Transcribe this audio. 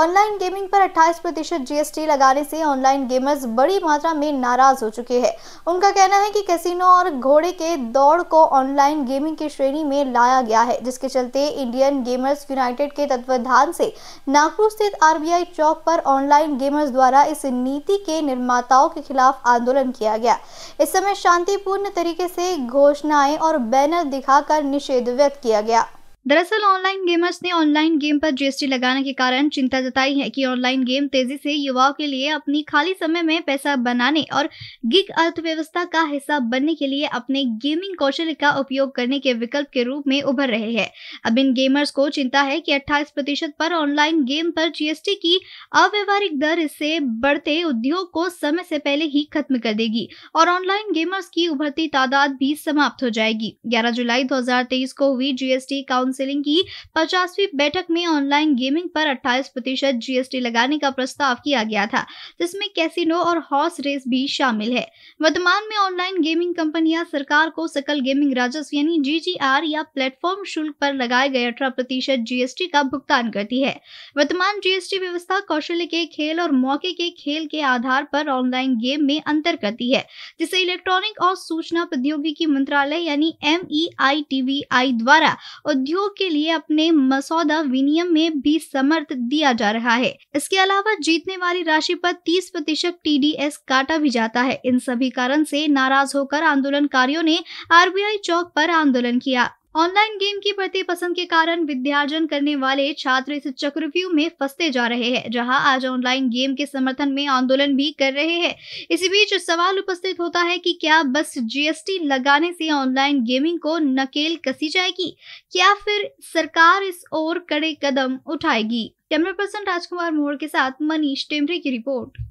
online gaming पर 28 प्रतिशत GST लगाने से ऑनलाइन गेमर्स बड़ी मात्रा में नाराज हो चुके हैं उनका कहना है कि कैसीनो और घोड़े के दौड़ को ऑनलाइन गेमिंग की श्रेणी में लाया गया है जिसके चलते इंडियन गेमर्स यूनाइटेड के तत्वाधान से नागपुर स्थित आरबीआई चौक पर ऑनलाइन गेमर्स द्वारा इस नीति के निर्माताओं के खिलाफ आंदोलन किया गया इस समय शांतिपूर्ण तरीके से घोषणाएं और बैनर दिखाकर निषेध व्यक्त किया गया दरअसल ऑनलाइन गेमर्स ने ऑनलाइन गेम पर जीएसटी लगाने के कारण चिंता जताई है कि ऑनलाइन गेम तेजी से युवाओं के लिए अपनी खाली समय में पैसा बनाने और गिग अर्थव्यवस्था का हिस्सा बनने के लिए अपने गेमिंग कौशल का उपयोग करने के विकल्प के रूप में उभर रहे हैं अब इन गेमर्स को चिंता है कि अट्ठाईस प्रतिशत पर ऑनलाइन गेम पर जीएसटी की अव्यवहारिक दर इससे बढ़ते उद्योग को समय से पहले ही खत्म कर देगी और ऑनलाइन गेमर्स की उभरती तादाद भी समाप्त हो जाएगी ग्यारह जुलाई दो को हुई जीएसटी काउंट काउंसिलिंग की पचासवीं बैठक में ऑनलाइन गेमिंग पर अट्ठाईस प्रतिशत जीएसटी लगाने का प्रस्ताव किया गया था जिसमें कैसीनो और हॉर्स रेस भी शामिल है वर्तमान में ऑनलाइन गेमिंग कंपनियां सरकार को सकल गेमिंग राजस्व यानी जीजीआर या प्लेटफॉर्म शुल्क पर लगाए गए अठारह प्रतिशत जीएसटी का भुगतान करती है वर्तमान जीएसटी व्यवस्था कौशल्य के खेल और मौके के खेल के आधार पर ऑनलाइन गेम में अंतर करती है जिसे इलेक्ट्रॉनिक और सूचना प्रौद्योगिकी मंत्रालय यानी एम e द्वारा उद्योग उपयोग के लिए अपने मसौदा विनियम में भी समर्थ दिया जा रहा है इसके अलावा जीतने वाली राशि पर 30 प्रतिशत टी काटा भी जाता है इन सभी कारण से नाराज होकर आंदोलनकारियों ने आरबीआई चौक पर आंदोलन किया ऑनलाइन गेम के प्रति पसंद के कारण विद्यार्जन करने वाले छात्र इस चक्रव्यूह में फंसते जा रहे हैं जहां आज ऑनलाइन गेम के समर्थन में आंदोलन भी कर रहे हैं इसी बीच सवाल उपस्थित होता है कि क्या बस जीएसटी लगाने से ऑनलाइन गेमिंग को नकेल कसी जाएगी क्या फिर सरकार इस ओर कड़े कदम उठाएगी कैमरा पर्सन राजकुमार मोहर के साथ मनीष टेमरे की रिपोर्ट